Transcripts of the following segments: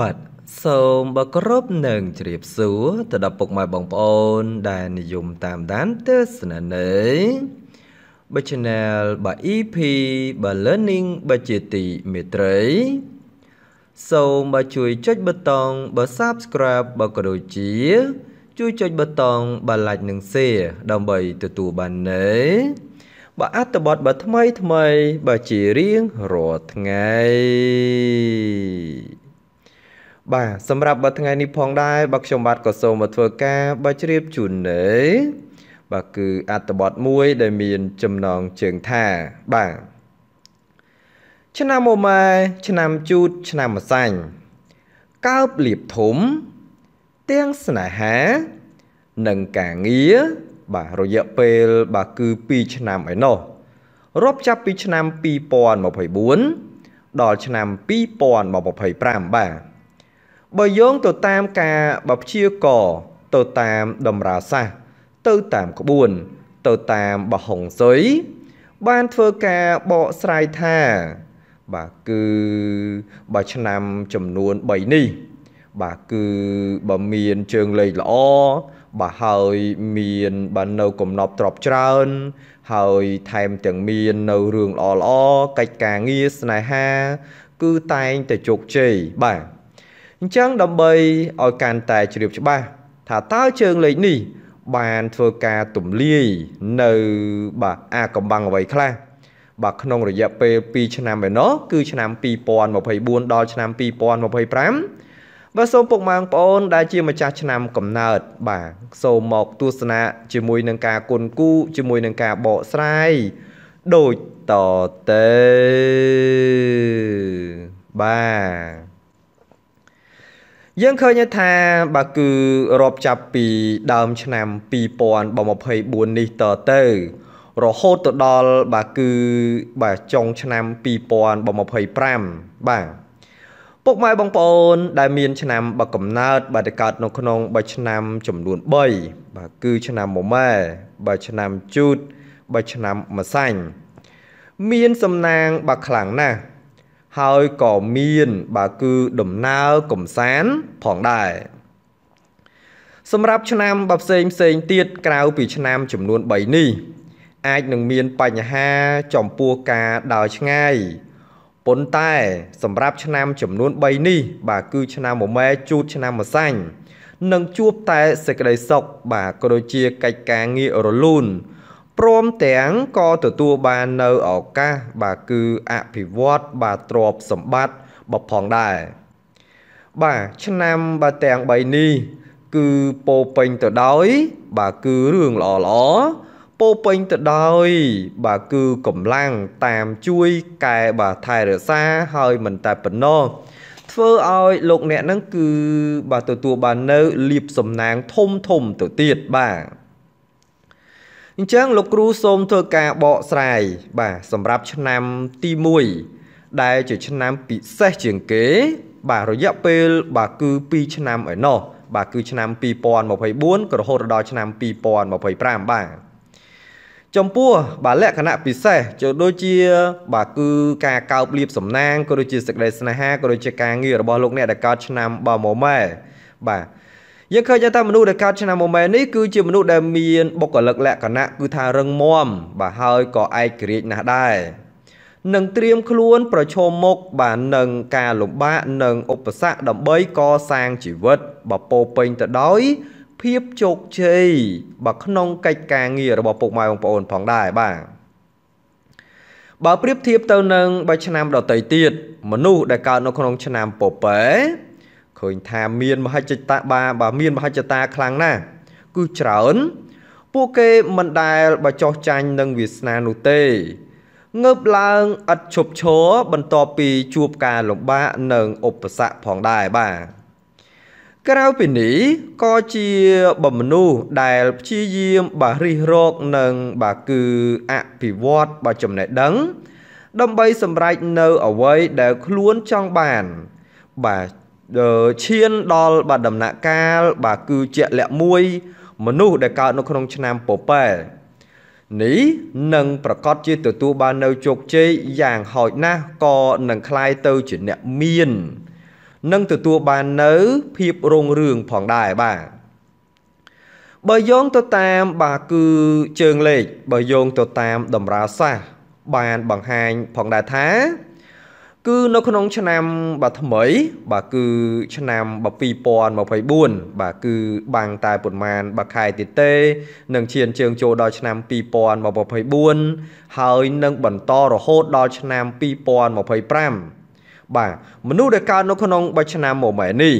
បាទសូមបកគោរពនិងជ្រាបសួរទៅដល់ពុកម៉ែបងប្អូន ដែលនិយមតាមដានទស្សនានៃបើ Channel បើ EP បើ Learning បើជាទីមេត្រី សូមបើជួយចុចប៊ូតុងបើ Subscribe បើក៏ដូចជាជួយចុចប៊ូតុងបើ Like និង Share ដើម្បីទទួលបាននៃបើអត្ថបទបើថ្មីថ្មីបើជារៀងរាល់ថ្ងៃបាទសម្រាប់បើថ្ងៃនេះផងដែរបើខ្ញុំបាទក៏សូមមកធ្វើការបើជ្រាបជូននៅបាទគឺ អត្ថបទមួយដែលមានចំណងជើងថាបាទឆ្នាំមម៉ែឆ្នាំជូតឆ្នាំម្សាញ់កើបលៀបធំ ទាំងស្នេហា និងការងារបាទរយៈពេល បាទគឺ2ឆ្នាំឯណោះរាប់ចាប់ពីឆ្នាំ2024ដល់ឆ្នាំ2025បាទបើយោងទៅតាមការបើព្យាករទៅតាមតម្រាសាសទៅតាមក្បួនទៅតាមបហុងសុយបានធ្វើការបកស្រាយថា បាទគឺបើឆ្នាំចំនួន3នេះ បាទគឺបើមានជើងលេខល្អបាទហើយមានបាទនៅកំណប់ទ្របច្រើន ហើយថែមទាំងមាននៅរឿងល្អល្អកិច្ចការងារស្នេហាគឺតែងតែជោគជ័យបាទអញ្ចឹងដើម្បីឲ្យកាន់តែជ្រាបច្បាស់ថាតើជើងលេខនេះ បានធ្វើការទម្លាយនៅ បាទអាកំបាំងអ្វីខ្លះបាទក្នុងរយៈពេល2ឆ្នាំឯណោះគឺឆ្នាំ2024ដល់ឆ្នាំ2025បាទសូមពុកម៉ែបងប្អូនដែលជាម្ចាស់ឆ្នាំកំណើតបាទសូមមក ទស្សនាជាមួយនឹងការគុណគូជាមួយនឹងការបកស្រាយដូចតទៅបាទយើងឃើញថាបើគឺរាប់ចាប់ពីដើមឆ្នាំ2024នេះតទៅ រហូតទៅដល់បាទគឺបាទចុងឆ្នាំ2025បាទពុកម៉ែបងប្អូនដែលមានឆ្នាំបើកំណើត បាទកើតនៅក្នុងបើឆ្នាំចំនួន3បាទគឺឆ្នាំមមែបើឆ្នាំជូតបើឆ្នាំម្សាញ់មានសំណាងបាទខ្លាំងណាស់ហើយក៏មានបាទគឺដំណើរកំសាន្តផងដែរសម្រាប់ឆ្នាំបើផ្សេងផ្សេងទៀតក្រៅពីឆ្នាំចំនួន3នេះ អាចនឹងមានបញ្ហា ចំពោះការដើរឆ្ងាយប៉ុន្តែសម្រាប់ឆ្នាំចំនួន3នេះ បាទគឺ ឆ្នាំមមែជូតឆ្នាំម្សាញ់នឹងជួបតែសេចក្តីសុខបាទក៏ដូចជាកិច្ចការងាររលូនព្រមទាំងក៏ទទួលបាននៅឱកាសបាទគឺអភិវឌ្ឍបាទទ្រព្យសម្បត្តិបផងដែរបាទឆ្នាំបាទទាំង3នេះគឺពោពេញទៅដោយបាទគឺរឿងល្អល្អពោពេញទៅដោយបាទគឺកម្លាំងតាមជួយកែបាទថែរក្សាហើយមិនតែប៉ុណ្ណោះធ្វើឲ្យលោកអ្នកហ្នឹងគឺបាទទទួលបាននៅលៀបសំណាងធំធំទៅទៀតបាទអញ្ចឹងលោកគ្រូសូមធ្វើការបកស្រាយបាទសម្រាប់ឆ្នាំទី1ដែលជាឆ្នាំពិសេសជាងគេ បាទរយៈពេល បាទគឺ2ឆ្នាំឯណោះបាទគឺ ឆ្នាំ2024ក៏រហូតដល់ឆ្នាំ2025បាទចំពោះបាទលក្ខណៈពិសេសចូលដូចជា បាទគឺ ការកោបលៀបសំណាងក៏ដូចជាសេចក្តីស្នេហាក៏ដូចជាការងាររបស់លោកអ្នកដែលកើតឆ្នាំបើម៉ូម៉ែបាទយើងឃើញថាមនុស្សដែលកើតឆ្នាំមុំនេះគឺជាមនុស្សដែលមានបុគ្គលិកលក្ខណៈគឺថារឹងមាំបាទហើយក៏ឯករាជ្យណាស់ដែរនឹងត្រៀមខ្លួនប្រឈមមុខបាទនឹងការលំបាកនិងឧបសគ្គដើម្បីកសាងជីវិតបពោពេញទៅដោយភាពជោគជ័យបាទក្នុងកិច្ចការងាររបស់ពុកម៉ែបងប្អូនផងដែរបាទបើប្រៀបធៀបទៅនឹងបើឆ្នាំដតីទៀតមនុស្សដែលកើតនៅក្នុងឆ្នាំពពែឃើញថាមានមហិច្ឆតាបាបើមានមហិច្ឆតាខ្លាំងណាស់គឺច្រើន ពួកគេមិនដែលបចោះចាញ់នឹងវាសនានោះទេងើបឡើងឥតឈប់ឈរបន្ទាប់ពីជួបការលំបាកនិងឧបសគ្គផងដែរបាទក្រៅពីនេះក៏ជាបំមនុស្សដែលព្យាយាមបារិះរកនិងបាទគឺអភិវឌ្ឍបាទចំណេះដឹងដើម្បីសម្រេចនៅអ្វីដែល ខ្លួនចង់បានបាទឈាន ដល់បាទដំណាក់កាល បាទគឺជាលក្ខមួយមនុស្សដែលកើតនៅក្នុងឆ្នាំពពែនេះនឹងប្រកាសជាទទួលបាននៅជោគជ័យយ៉ាងហោចណាស់ក៏នឹងคล้ายទៅជាអ្នកមាននឹងទទួលបាននៅភាពរុងរឿងផងដែរបាទបើយោងទៅតាមបាទគឺជើងលេខបើយោងទៅតាមតម្រាសាស បានបង្ហាញផងដែរថាគឺនៅក្នុង ឆ្នាំបាទថ្មីបាទគឺឆ្នាំ2024បាទគឺបាំងតែប្រមាណបាទខែទៀតទេនឹងឈានជើង ចូលដល់ឆ្នាំ2024ហើយនឹងបន្តរហូតដល់ឆ្នាំ2025បាទមនុស្សដែលកើតនៅក្នុងបឆ្នាំមួយម៉ែនេះ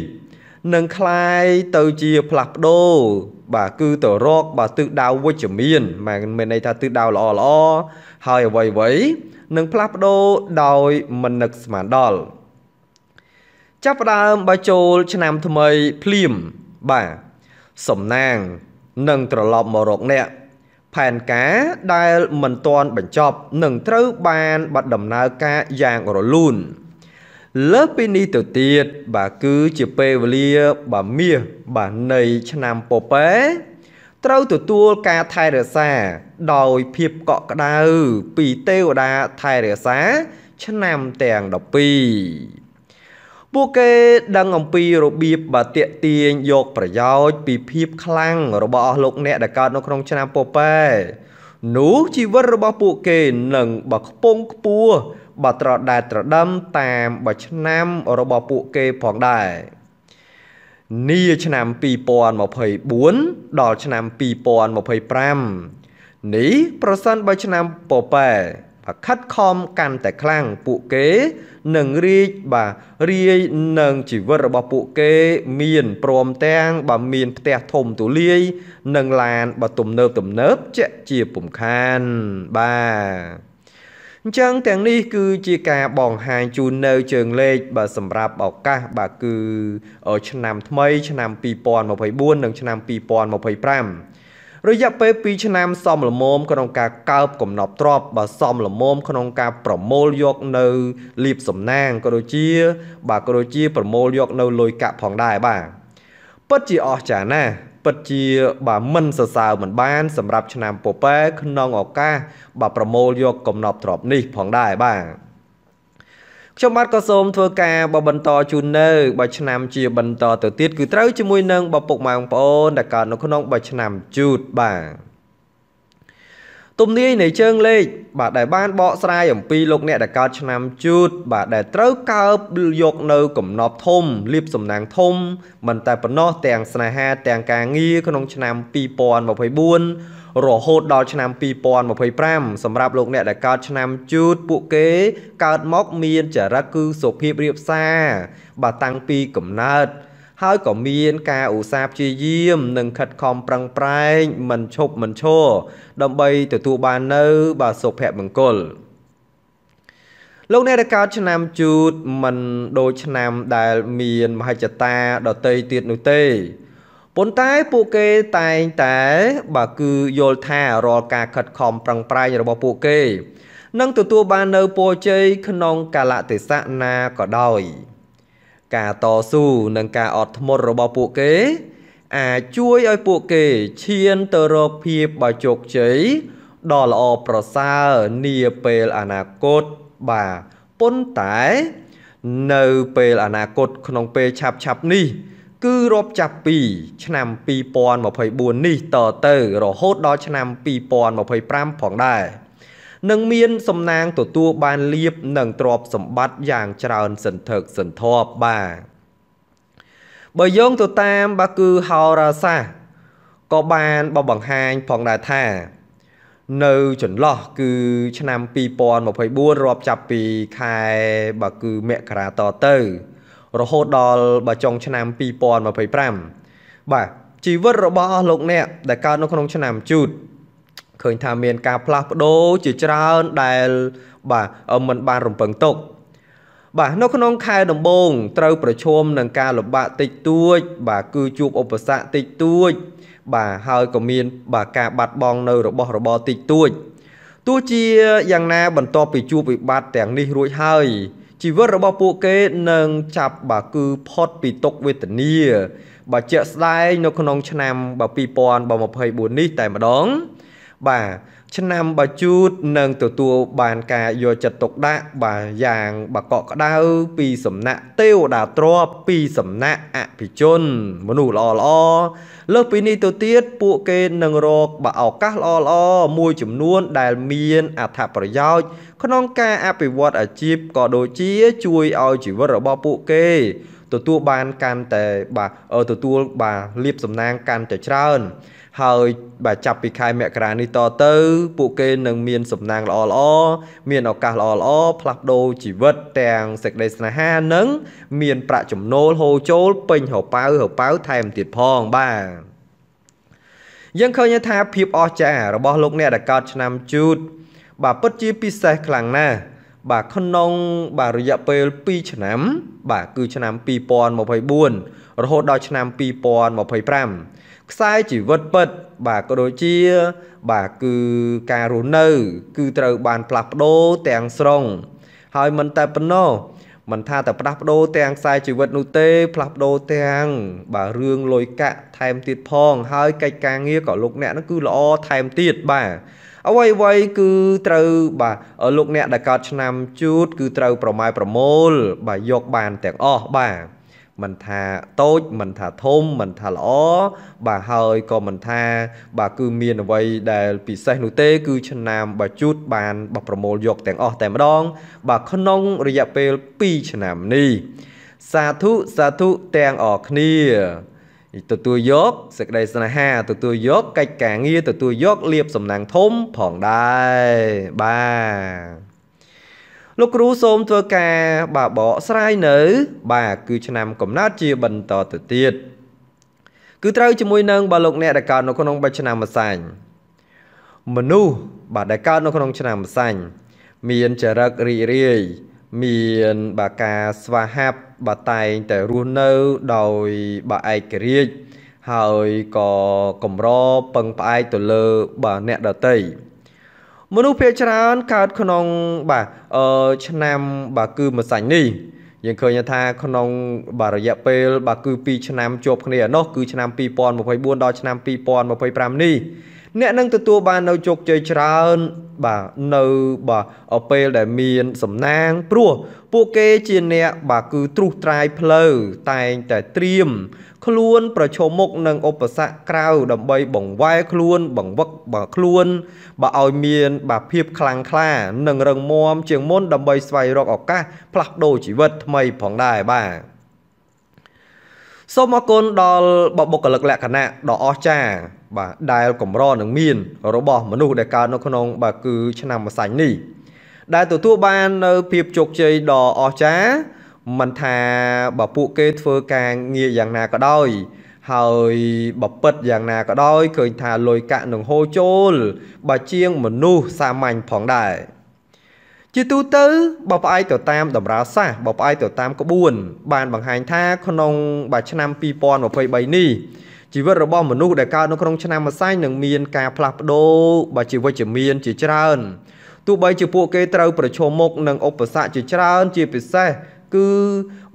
នឹងคลายទៅជាផ្លាស់ប្ដូរបាទគឺទៅរកបាទទិសដៅវិជ្ជមានមិនមានន័យថាទិសដៅល្អល្អហើយអ្វីអ្វីនឹងផ្លាស់ប្ដូរដោយមនឹកស្មានដល់ចាប់ផ្ដើមបើចូលឆ្នាំថ្មីភ្លាមបាទសំណាងនឹងត្រឡប់មករកអ្នក ផែនការដែលមិនទាន់បញ្ចប់នឹងត្រូវបានបដដំណើរការយ៉ាងរលូន។លើពីនេះទៅទៀត បាទគឺជាពេលវេលាបាទមាសបាទនៃឆ្នាំពពែត្រូវទទួលការថែរក្សាដោយភាពកក់ក្ដៅពីទេវតាថែរក្សា ឆ្នាំទាំង12ពួកគេដឹងអំពីរបៀបបើតាកទាញយកប្រយោជន៍ពីភាពខ្លាំងរបស់អស់លោកអ្នកដែលកើតនៅក្នុងឆ្នាំពពែនោះជីវិតរបស់ពួកគេនឹងបើខ្ពង់ខ្ពស់បើត្រដែតត្រដឹមតាមបឆ្នាំរបស់ពួកគេផងដែរនាឆ្នាំ2024ដល់ឆ្នាំ2025នេះប្រសិនបើឆ្នាំពពែបើខិតខំកាន់តែខ្លាំងពួកគេនឹងរីកបាទរីយនឹងជីវិតរបស់ពួកគេមាន ព្រមទាំងបើមានផ្ទះធំទូលាយនិងឡានបើទំនើបទំនើបជាជាពំខានបាទអញ្ចឹងទាំងនេះគឺជាការបង្ហាញជូននៅ ជើងលេខបាទសម្រាប់ឱកាសបាទគឺឆ្នាំថ្មី ឆ្នាំ2024និងឆ្នាំ2025រយៈពេល2ឆ្នាំសំលមមក្នុងការកើបកំណប់ទ្របបាទសំលមមក្នុងការប្រមូលយកនៅលៀបសំណាងក៏ដូចជា បាទក៏ដូចជាប្រមូលយកនៅលុយកាក់ផងដែរបាទពិតជាអស្ចារ្យណាស់ពិតជាបាទមិនសរសើរមិនបានសម្រាប់ឆ្នាំពពែក្នុងឱកាសបាទប្រមូលយកកំណប់ទ្របនេះផងដែរបាទខ្ញុំបាទក៏សូមធ្វើការបបន្តជូននៅបើឆ្នាំជាបន្តទៅទៀតគឺត្រូវជាមួយនឹងបពុកម៉ែបងប្អូនដែលកើតនៅក្នុងបើឆ្នាំជូតបាទទំនាយនៃជើងលេខបាទដែលបានបកស្រាយអំពីលោកអ្នកដែលកើតឆ្នាំជូត បាទដែលត្រូវកើបយកនៅ កំណប់ធំលៀបសំណាងធំមិនតែប៉ុណ្ណោះទាំងស្នេហាទាំងការងារក្នុងឆ្នាំ2024រហូតដល់ឆ្នាំ2025សម្រាប់លោកអ្នកដែលកើតឆ្នាំជូតពួកគេកើតមកមានចរិតគឺសុភាពរាបសារបាទតាំងពីកំណើតហើយក៏មានការឧស្សាហ៍ព្យាយាមនិងខិតខំប្រឹងប្រែងមិនឈប់មិនឈរដើម្បីទទួលបាននៅ បាទសុភមង្គល លោកអ្នកដែលកើតឆ្នាំជូតមិនដូចឆ្នាំដែលមានមហិច្ឆតាដតីទៀតនោះទេប៉ុន្តែពួកគេតែងតែបើគឺយល់ថារាល់ការខិតខំប្រឹងប្រែងរបស់ពួកគេនឹងទទួលបាននៅពរជ័យក្នុងកាលៈទេសៈណាក៏ដោយការតស៊ូនិងការអត់ធ្មត់របស់ពួកគេ អាចជួយឲ្យពួកគេឈានទៅរកភាពបជោគជ័យដ៏ល្អប្រសើរនាពេលអនាគតបាទប៉ុន្តែ នៅពេលអនាគតក្នុងពេលឆាប់ឆាប់នេះ គឺរាប់ចាប់ពី ឆ្នាំ2024នេះតទៅរហូតដល់ឆ្នាំ2025ផងដែរនឹងមាន សំណាងទទួលបានលៀបនិងទ្រព្យសម្បត្តិយ៉ាងច្រើនសន្ធឹកសន្ធាប់បាទបើយោងទៅតាមបាទគឺហោរាសាស្ត្រក៏បានបបង្ហាញផងដែរថា នៅចន្លោះគឺឆ្នាំ2024រាប់ចាប់ពីខែបាទគឺមករាតទៅ រហូតដល់បាទចុង ឆ្នាំ2025បាទជីវិតរបស់អស់លោកអ្នកដែលកើតនៅក្នុងឆ្នាំជូតឃើញថាមានការផ្លាស់ប្ដូរជាច្រើនដែលបាទមិនបានរំពឹងទុកបាទនៅក្នុងខែដំបូងត្រូវប្រឈមនឹងការលំបាកតិចតួច បាទគឺជួបឧបសគ្គតិចតួច បាទហើយក៏មានបាទការបាត់បង់នៅរបស់របរតិចតួចទោះជាយ៉ាងណាបន្ទាប់ពីជួបវិបត្តិទាំងនេះរួចហើយជីវិតរបស់ពួកគេនឹងចាប់បាទគឺផុតពីទុក្ខវេទនា បាទជាក់ស្ដែងនៅក្នុង ឆ្នាំ2024នេះតែម្ដងបាទឆ្នាំបាជូតនឹងទទួលបានការយកចិត្តទុកដាក់ បាទយ៉ាងបកកក្ដៅពីសំណាក់ទេវតាទ្របពីសំណាក់អភិជន មនុស្សល្អល្អលើសពីនេះទៅទៀតពួកគេនឹងរកបឱកាសល្អល្អមួយចំនួនដែលមានអត្ថប្រយោជន៍ក្នុងការអភិវឌ្ឍអាជីពក៏ដូចជា ជួយឲ្យជីវិតរបស់ពួកគេ ទទួលបានកាន់តែបាទទទួលបាទលៀបសំណាងកាន់តែច្រើនហើយបើចាប់ពីខែមករានេះតទៅ ពួកគេនឹងមានសំណាង ល្អល្អមានឱកាសល្អល្អផ្លាស់ប្ដូរជីវិតទាំងសេចក្តីស្នេហានិង មានប្រាក់ចំណូលហូរចូល ពេញហោប៉ៅហោប៉ៅថែមទៀតផងបាទយើងឃើញថាភាពអស្ចារ្យរបស់លោកអ្នកដែលកើតឆ្នាំជូតបាទពិតជាពិសេសខ្លាំងណាស់បាទក្នុងបាទរយៈពេល2ឆ្នាំ បាទគឺ ឆ្នាំ2024រហូតដល់ឆ្នាំ2025ខ្សែជីវិតពិតបាទក៏ដូចជា បាទគឺការរស់នៅ គឺត្រូវបានផ្លាស់ប្ដូរទាំងស្រុងហើយមិនតែប៉ុណ្ណោះមិនថាតែផ្លាស់ប្ដូរទាំងខ្សែជីវិតនោះទេ ផ្លាស់ប្ដូរទាំងបាទរឿងលុយកាក់ថែមទៀតផងហើយកិច្ចការងារក៏លោកអ្នកនោះគឺល្អថែមទៀតបាទអ្វីអ្វីគឺត្រូវបាទលោកអ្នកដែលកើតឆ្នាំជូតគឺត្រូវប្រម៉ែប្រមូលបាទយកបានទាំងអស់បាទមិនថាតូចមិនថាធំមិនថាល្អបាទហើយក៏មិនថា បាទគឺមានអ្វីដែលពិសេសនោះទេ គឺ ឆ្នាំបាជូតបានបោះប្រមូលយកទាំងអស់តែម្ដងបាទក្នុងរយៈពេល2ឆ្នាំនេះ សាធុសាធុទាំងអស់គ្នាទទួលយកសេចក្តីស្នេហាទទួលយកកិច្ចការងារទទួលយកលៀបសំណាងធំផងដែរបាទលោកគ្រូសូមធ្វើការបាបកស្រាយនៅ បាទគឺឆ្នាំកំណើតជាបន្តទៅទៀតគឺត្រូវជាមួយនឹងបាទលោកអ្នកដែលកើតនៅក្នុងបេឆ្នាំម្សាញ់មនុស្សបាទដែលកើតនៅក្នុងឆ្នាំម្សាញ់មានចរិតរីករាយមានបាការស្វាហាប់បាតែងតែរស់នៅដោយបាឯករាជ្យហើយក៏កម្រពឹងផ្អែកទៅលើបាអ្នកដតីមនុស្សភាគច្រើនកើតក្នុងបាទអឺឆ្នាំបាទគឺមួយសាញ់នេះយើងឃើញថាក្នុងបាទរយៈពេលបាទគឺ2ឆ្នាំជាប់គ្នានោះគឺឆ្នាំ2024ដល់ឆ្នាំ2025នេះអ្នកនឹងទទួលបាននៅជោគជ័យច្រើនបាទនៅបាទពេលដែលមានសំណាងព្រោះពួកគេជាអ្នកបាទគឺទ្រុសត្រាយផ្លូវតែងតែត្រៀមខ្លួនប្រឈមមុខនឹងឧបសគ្គក្រៅដើម្បីបង្វែរខ្លួនបង្វឹកបាទខ្លួនបាទឲ្យមានបាទភាពខ្លាំងក្លា និងរឹងមាំជាងមុនដើម្បីស្វែងរកឱកាសផ្លាស់ប្ដូរជីវិតថ្មីផងដែរបាទសូមអរគុណដល់បុគ្គលិកលក្ខណៈដ៏អស្ចារ្យបាទដែលកម្រនឹងមាន របស់មនុស្សដែលកើតនៅក្នុង បាទគឺឆ្នាំម្សាញ់នេះ ដែលទទួលបាននៅភាពជោគជ័យដ៏អស្ចារ្យមិនថាបើពួកគេធ្វើការងារយ៉ាងណាក៏ដោយ ហើយបបិទ្ធយ៉ាងណាក៏ដោយឃើញថាលុយកាក់នឹងហូរចូលបើជាងមនុស្សសាមញ្ញផងដែរជាទូទៅបើផ្អែកទៅតាមតម្រាសាសបើផ្អែកទៅតាមក្បួន បានបង្ហាញថាក្នុងបើឆ្នាំ2023នេះជីវិតរបស់មនុស្សដែលកើតនៅក្នុងឆ្នាំម្សាញនឹងមានការផ្លាស់ប្ដូរបើជីវិតជាមានជាច្រើនទោះបីជាពួកគេត្រូវប្រឈមមុខនឹងឧបសគ្គជាច្រើនជាពិសេសគឺ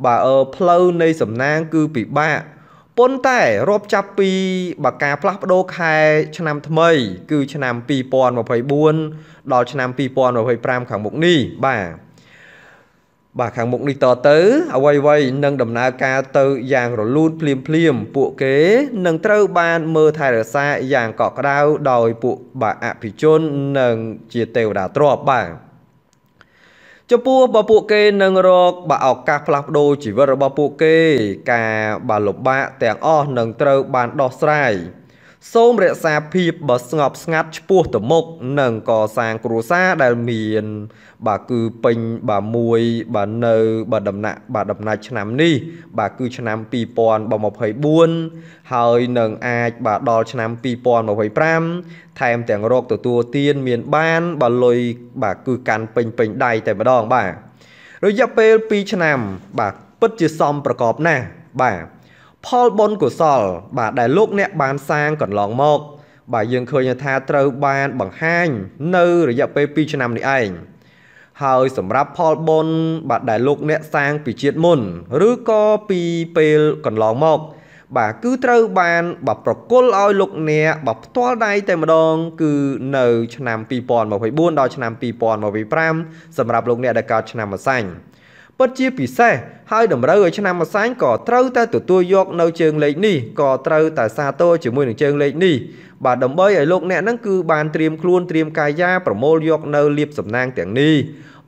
បើផ្លូវនៃសំណាងគឺពិបាកប៉ុន្តែរាប់ចាប់ពីបើការផ្លាស់ប្ដូរខែឆ្នាំថ្មីគឺឆ្នាំ2024ដល់ឆ្នាំ2025ខាងមុខនេះបាទបាទខាងមុខនេះតទៅ អ្វីៗនឹងដំណើរការទៅយ៉ាង រលូនភ្លាមភ្លាមពួកគេនឹងត្រូវបាន មើលថែរក្សាយ៉ាងកក់ក្ដៅដោយពួកបាទអភិជន និងជាទេវតាទ្របបាទចំពោះបើពួកគេនឹងរកបាឱកាសផ្លាស់ប្ដូរជីវិតរបស់ពួកគេ ការបាលំបាកទាំងអស់នឹងត្រូវបានដោះស្រាយសូមរក្សាភាពបើស្ងប់ស្ងាត់ឆ្ពោះទៅមុខនិងកសាងគ្រួសារដែលមាន បាទគឺពេញបាទមួយ បាទនៅ បាទដំណាក់បាទដំណាច់ឆ្នាំនេះ បាទគឺឆ្នាំ2024ហើយនឹងអាចបាទដល់ឆ្នាំ2025ថែមទាំងរកទទួលទាន មានបាន បាទលុយបាទគឺកាន់ពេញពេញដៃតែម្ដងបាទរយៈពេល2ឆ្នាំ បាទពិតជាសមប្រកបណាស់បាទផលបុណ្យកុសល បាទដែលលោកអ្នកបានសាងកន្លងមក បាទយើងឃើញថាត្រូវបានបង្ហាញ នៅរយៈពេល2ឆ្នាំនេះឯងហើយសម្រាប់ផលបុណ្យបាទដែលលោកអ្នកសាងពីជាតិមុន ឬក៏ពីពេលកន្លងមក បាទគឺត្រូវបានបាទប្រគល់ឲ្យលោកអ្នកបាទផ្ទាល់ដៃតែម្ដងគឺនៅ ឆ្នាំ2024ដល់ឆ្នាំ2025សម្រាប់លោកអ្នកដែលកើតឆ្នាំម្សាញ់ពិតជាពិសេសហើយតម្រូវឲ្យឆ្នាំម្សាញ់ក៏ត្រូវតែទទួលយកនៅជើងលេខនេះក៏ត្រូវតែសាទរជាមួយនឹងជើងលេខនេះបាទដើម្បីឲ្យលោកអ្នកហ្នឹងគឺ បានត្រៀមខ្លួនត្រៀមកាយាប្រមូលយកនៅលៀបសំណាងទាំងនេះ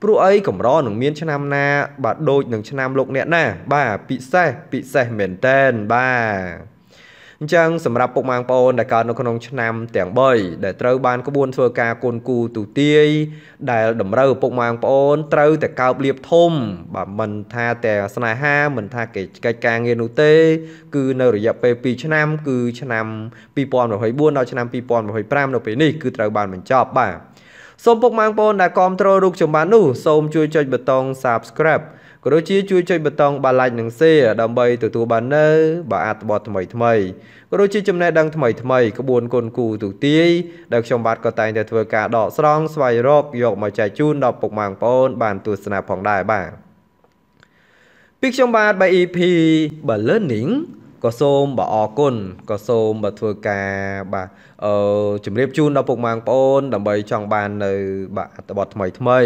ព្រោះអីកម្រនឹងមានឆ្នាំណា បាទដូចនឹងឆ្នាំលោកអ្នកណា បាទពិសេសពិសេសមែនតែនបាទអញ្ចឹងសម្រាប់ពុកម៉ាងប្អូនដែលកើតនៅក្នុងឆ្នាំទាំង3ដែលត្រូវបានក្បួនធ្វើការគុណគូទូទាយដែល តម្រូវពុកម៉ាងប្អូនត្រូវតែកើបលៀបធំបាទមិនថាតែស្នេហាមិនថាគេកិច្ចការងារនោះទេ គឺនៅរយៈពេល2ឆ្នាំ គឺឆ្នាំ2024ដល់ឆ្នាំ2025នៅពេលនេះគឺត្រូវបានបញ្ចប់បាទសូមពុកម៉ាងប្អូនដែលគ្រប់គ្រងរូបចម្បាននោះសូមជួយចុចប៊ូតុង Subscribe ក៏ដូចជាជួយចុចប៊ូតុងបាឡាច់និង Share ដើម្បីទទួលបាននៅបើអត្ថបទថ្មីថ្មីក៏ដូចជាចំណេះដឹងថ្មីថ្មីក្បួនគុណគូទូទាយដែលខ្ញុំបាទក៏តែងតែធ្វើការដកស្រង់ស្វែងរកយកមកចែកជូនដល់ពុកម៉ែបងប្អូនបានទស្សនាផងដែរបាទពីខ្ញុំបាទ by EP Learning ក៏សូមបើអរគុណក៏សូមបើធ្វើការបាទអឺជម្រាបជូនដល់ពុកម៉ែបងប្អូនដើម្បីចង់បាននៅ បាទអត្ថបទថ្មីថ្មី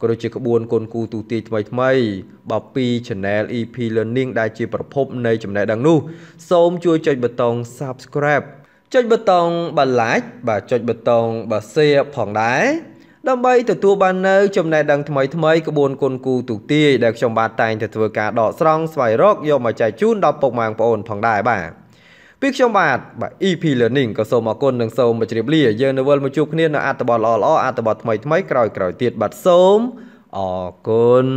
ក៏ដូចជាក្បួនគុណគូទូទាយថ្មីថ្មីបើពី Channel EP Learning ដែលជាប្រភពនៃចំណេះដឹងនោះ សូមជួយចុចប៊ូតុង Subscribe ចុចប៊ូតុងបើ Like បាទចុចប៊ូតុងបើ Share ផងដែរដើម្បីទទួលបាននៅចំណេះដឹងថ្មីៗក្បួនគុណគូទូទាយដែលខ្ញុំបាទតែងតែធ្វើការដកស្រង់ស្វែងរកយកមកចែកជូនដល់ពុកម៉ែបងប្អូនផងដែរបាទពីខ្ញុំបាទបាទ EP Learning ក៏សូមអរគុណនិងសូមជម្រាបលា យើងនៅវិលមកជួបគ្នានៅអត្ថបទល្អៗអត្ថបទថ្មីៗក្រោយៗទៀតបាទសូមអរគុណ